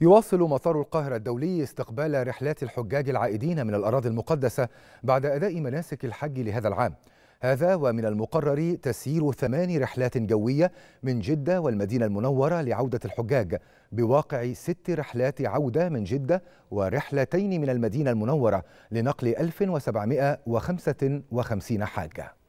يواصل مطار القاهرة الدولي استقبال رحلات الحجاج العائدين من الأراضي المقدسة بعد أداء مناسك الحج لهذا العام هذا ومن المقرر تسيير ثمان رحلات جوية من جدة والمدينة المنورة لعودة الحجاج بواقع ست رحلات عودة من جدة ورحلتين من المدينة المنورة لنقل 1755 حاجة